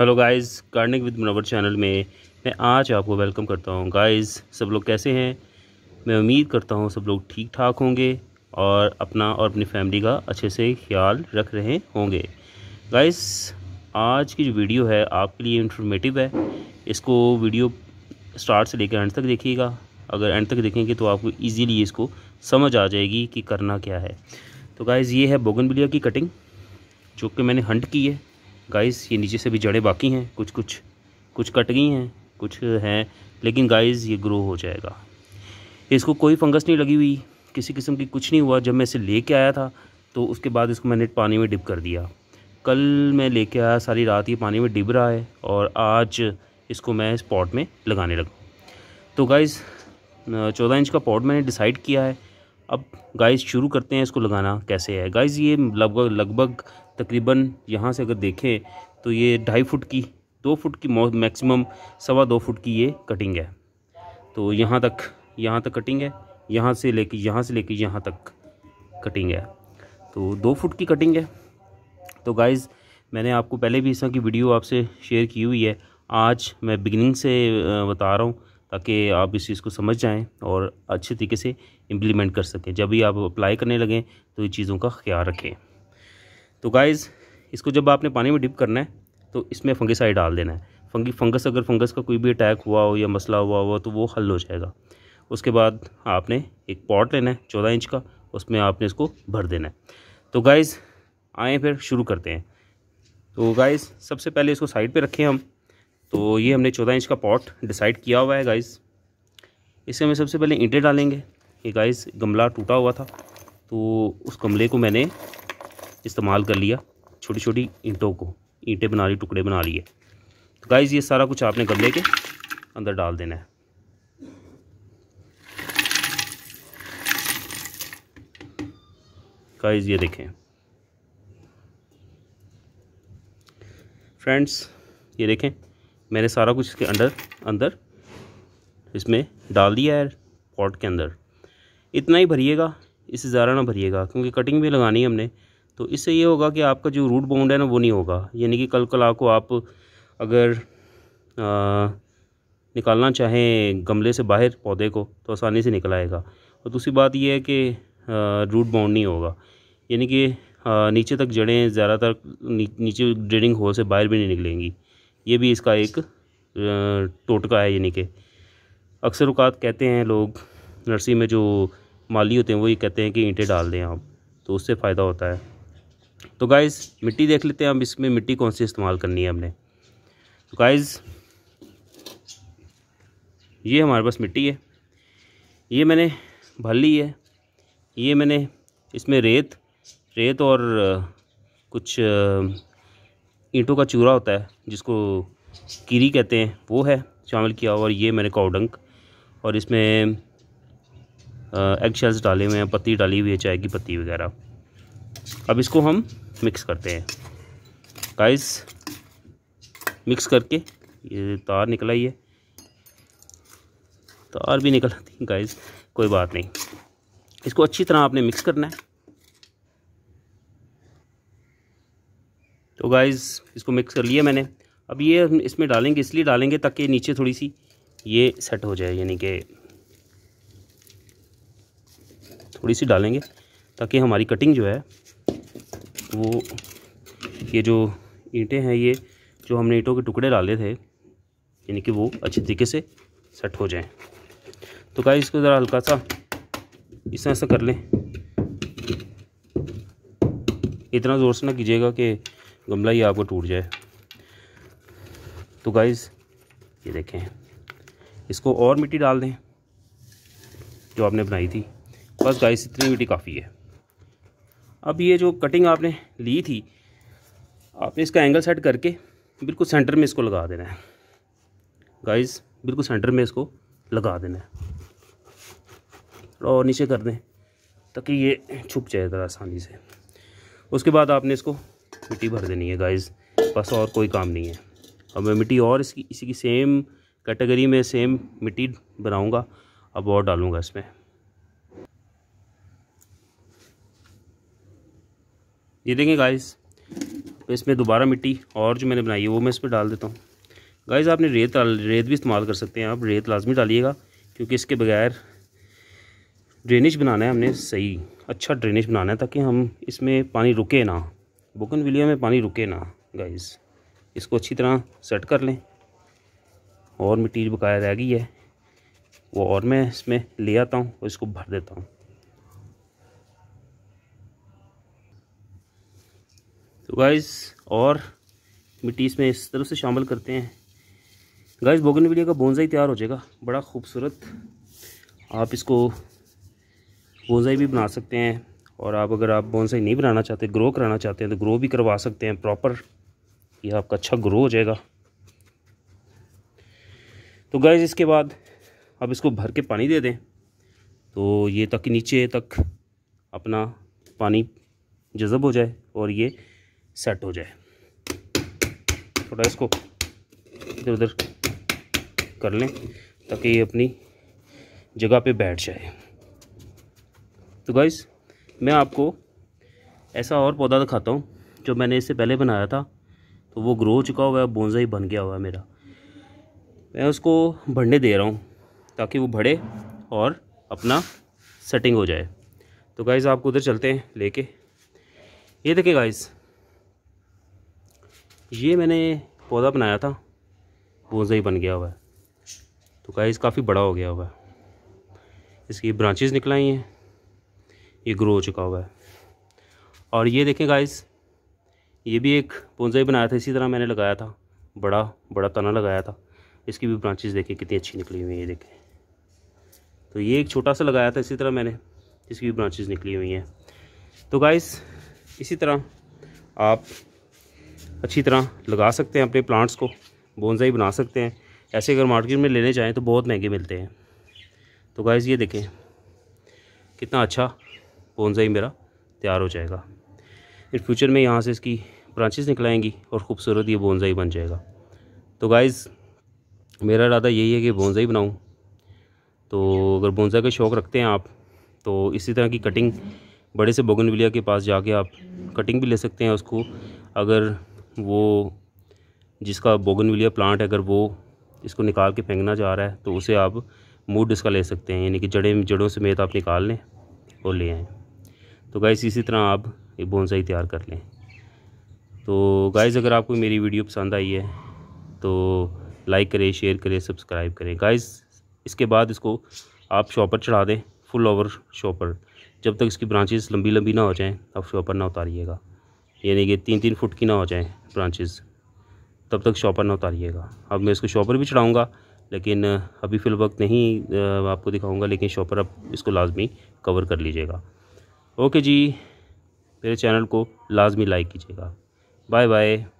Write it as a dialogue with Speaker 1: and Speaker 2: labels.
Speaker 1: hello guys gardening with Manowar channel में मैं आज आपको वेलकम करता हूँ गाइस सब लोग कैसे हैं मैं उम्मीद करता हूँ सब लोग ठीक ठाक होंगे और अपना और अपनी फैमिली का अच्छे से ख्याल रख रहे होंगे गाइस आज की जो वीडियो है आपके लिए इंफॉर्मेटिव है इसको वीडियो स्टार्ट से लेकर एंड तक देखिएगा अगर एंड तक देखेंगे तो आपको ईजीली इसको समझ आ जाएगी कि करना क्या है तो गाइज़ ये है बोगन की कटिंग जो कि मैंने हंट की है गाइस ये नीचे से भी जड़ें बाकी हैं कुछ कुछ कुछ कट गई हैं कुछ हैं लेकिन गाइस ये ग्रो हो जाएगा इसको कोई फंगस नहीं लगी हुई किसी किस्म की कुछ नहीं हुआ जब मैं इसे लेके आया था तो उसके बाद इसको मैंने पानी में डिप कर दिया कल मैं ले आया सारी रात ये पानी में डिब रहा है और आज इसको मैं इस पॉट में लगाने लगा तो गाइस चौदह इंच का पॉट मैंने डिसाइड किया है अब गाइस शुरू करते हैं इसको लगाना कैसे है गाइस ये लगभग लगभग तकरीबन यहाँ से अगर देखें तो ये ढाई फुट की दो फुट की मैक्सिमम सवा दो फुट की ये कटिंग है तो यहाँ तक यहाँ तक कटिंग है यहाँ से लेके यहाँ से लेके यहाँ तक कटिंग है तो दो फुट की कटिंग है तो गाइज़ मैंने आपको पहले भी इस तरह की वीडियो आपसे शेयर की हुई है आज मैं बिगिनिंग से बता रहा हूँ ताकि आप इस चीज़ को समझ जाएँ और अच्छे तरीके से इम्प्लीमेंट कर सकें जब भी आप अप्लाई करने लगें तो ये चीज़ों का ख्याल रखें तो गाइज़ इसको जब आपने पानी में डिप करना है तो इसमें फंगिसाइड डाल देना है फंगी फंगस अगर फंगस का कोई भी अटैक हुआ हो या मसला हुआ हो तो वो हल हो जाएगा उसके बाद आपने एक पॉट लेना है चौदह इंच का उसमें आपने इसको भर देना है तो गाइज़ आए फिर शुरू करते हैं तो गाइज़ सबसे पहले इसको साइड पर रखें हम तो ये हमने चौदह इंच का पॉट डिसाइड किया हुआ है गाइज़ इसे हमें सबसे पहले ईंटें डालेंगे ये गाइस गमला टूटा हुआ था तो उस गमले को मैंने इस्तेमाल कर लिया छोटी छोटी ईंटों को ईंटें बना ली टुकड़े बना लिए तो गाइज़ ये सारा कुछ आपने गले के अंदर डाल देना है गाइज़ ये देखें फ्रेंड्स ये देखें मैंने सारा कुछ इसके अंदर अंदर इसमें डाल दिया है पॉट के अंदर इतना ही भरिएगा इससे ज़्यादा ना भरिएगा क्योंकि कटिंग भी लगानी है हमने तो इससे ये होगा कि आपका जो रूट बाउंड है ना वो नहीं होगा यानी कि कल कल आपको आप अगर आ, निकालना चाहें गमले से बाहर पौधे को तो आसानी से निकल आएगा और दूसरी बात यह है कि रूट बाउंड नहीं होगा यानी कि नीचे तक जड़ें ज़्यादातर नी, नीचे ड्रेनिंग होल से बाहर भी नहीं निकलेंगी ये भी इसका एक टोटका है यानी कि अक्सर अवकात कहते हैं लोग नर्सरी में जो माली होते हैं वो ये कहते हैं कि ईंटें डाल दें आप तो उससे फ़ायदा होता है तो गाइज़ मिट्टी देख लेते हैं अब इसमें मिट्टी कौन सी इस्तेमाल करनी है हमने तो गाइज़ ये हमारे पास मिट्टी है ये मैंने भर ली है ये मैंने इसमें रेत रेत और कुछ ईंटों का चूरा होता है जिसको कीरी कहते हैं वो है शामिल किया और ये मैंने काउडंक और इसमें एग शेल्स डाले हुए हैं पत्ती डाली हुई है चाय की पत्ती वगैरह अब इसको हम मिक्स करते हैं गाइस मिक्स करके ये तार निकला ही है तार भी निकल आती है गाइस कोई बात नहीं इसको अच्छी तरह आपने मिक्स करना है तो गाइस इसको मिक्स कर लिया मैंने अब ये इसमें डालेंगे इसलिए डालेंगे ताकि नीचे थोड़ी सी ये सेट हो जाए यानी कि थोड़ी सी डालेंगे ताकि हमारी कटिंग जो है वो ये जो ईंटें हैं ये जो हमने ईंटों के टुकड़े डाले थे यानी कि वो अच्छे तरीके से सेट हो जाएं तो गाइस इसको ज़रा हल्का सा इस तरह से कर लें इतना ज़ोर से ना कीजिएगा कि गमला ही आपको टूट जाए तो गाइज ये देखें इसको और मिट्टी डाल दें जो आपने बनाई थी बस गाइस इतनी मिट्टी काफ़ी है अब ये जो कटिंग आपने ली थी आपने इसका एंगल सेट करके बिल्कुल सेंटर में इसको लगा देना है गाइस बिल्कुल सेंटर में इसको लगा देना है और नीचे कर दें ताकि ये छुप जाए ज़रा आसानी से उसके बाद आपने इसको मिट्टी भर देनी है गाइस बस और कोई काम नहीं है अब मैं मिट्टी और इसकी इसी की सेम कैटेगरी में सेम मिट्टी बनाऊँगा अब और डालूँगा इसमें ये देखें गाइस इसमें दोबारा मिट्टी और जो मैंने बनाई है वो मैं इस पर डाल देता हूँ गाइस आपने रेत रेत भी इस्तेमाल कर सकते हैं आप रेत लाजमी डालिएगा क्योंकि इसके बगैर ड्रेनेज बनाना है हमने सही अच्छा ड्रेनेज बनाना है ताकि हम इसमें पानी रुके ना बुकन विलिया में पानी रुके ना गाइस इसको अच्छी तरह सेट कर लें और मिट्टी बकाया रह गई है वो और मैं इसमें ले आता हूँ और इसको भर देता हूँ तो गाइस और मिट्टी इसमें इस तरफ से शामिल करते हैं गाइस बोगन का बोनजाई तैयार हो जाएगा बड़ा खूबसूरत आप इसको बोनजाई भी बना सकते हैं और आप अगर आप बोनजाई नहीं बनाना चाहते ग्रो कराना चाहते हैं तो ग्रो भी करवा सकते हैं प्रॉपर ये आपका अच्छा ग्रो हो जाएगा तो गैस इसके बाद आप इसको भर के पानी दे दें तो ये तक नीचे तक अपना पानी जज़ब हो जाए और ये सेट हो जाए थोड़ा इसको इधर उधर कर लें ताकि ये अपनी जगह पे बैठ जाए तो गाइस मैं आपको ऐसा और पौधा दिखाता हूँ जो मैंने इससे पहले बनाया था तो वो ग्रो हो चुका हुआ है बोनजा ही बन गया हुआ है मेरा मैं उसको बढ़ने दे रहा हूँ ताकि वो बढ़े और अपना सेटिंग हो जाए तो गाइज़ आपको उधर चलते हैं लेके ये देखिए गाइज़ ये मैंने पौधा बनाया था बोझा ही बन गया हुआ है तो गाइस काफ़ी बड़ा हो गया हुआ है इसकी ब्रांचेस निकल आई हैं ये ग्रो हो चुका हुआ है और ये देखें गाइस ये भी एक पोंजा ही बनाया था इसी तरह मैंने लगाया था बड़ा बड़ा तना लगाया था इसकी भी ब्रांचेस देखें कितनी अच्छी निकली हुई हैं ये देखें तो ये एक छोटा सा लगाया था इसी तरह मैंने इसकी भी ब्रांचेस निकली हुई हैं तो गाइस इसी तरह आप अच्छी तरह लगा सकते हैं अपने प्लांट्स को बोनजाई बना सकते हैं ऐसे अगर मार्केट में लेने जाएँ तो बहुत महंगे मिलते हैं तो गाइज़ ये देखें कितना अच्छा बोनजाई मेरा तैयार हो जाएगा इन फ्यूचर में यहाँ से इसकी ब्रांचेस निकलाएंगी और ख़ूबसूरत ये बोनजाई बन जाएगा तो गाइज़ मेरा इरादा यही है कि बोनजाई बनाऊँ तो अगर बोनजा का शौक़ रखते हैं आप तो इसी तरह की कटिंग बड़े से बोगनविलिया के पास जाके आप कटिंग भी ले सकते हैं उसको अगर वो जिसका बोगनविलिया प्लांट है अगर वो इसको निकाल के फेंकना चाह रहा है तो उसे आप मूड इसका ले सकते हैं यानी कि जड़ें जड़ों समेत आप निकाल लें और ले आएँ तो गाइज इसी तरह आप बोनसाई तैयार कर लें तो गाइज़ अगर आपको मेरी वीडियो पसंद आई है तो लाइक करें शेयर करें सब्सक्राइब करें गाइज इसके बाद इसको आप शॉपर चढ़ा दें फुल ओवर शॉपर जब तक इसकी ब्रांचेस लंबी लंबी ना हो जाएं आप शॉपर ना उतारिएगा यानी कि तीन तीन फुट की ना हो जाए ब्रांचेज़ तब तक शॉपर ना उतारिएगा अब मैं इसको शॉपर भी चढ़ाऊँगा लेकिन अभी फिल वक्त नहीं आपको दिखाऊँगा लेकिन शॉपर आप इसको लाजमी कवर कर लीजिएगा ओके जी मेरे चैनल को लाजमी लाइक कीजिएगा बाय बाय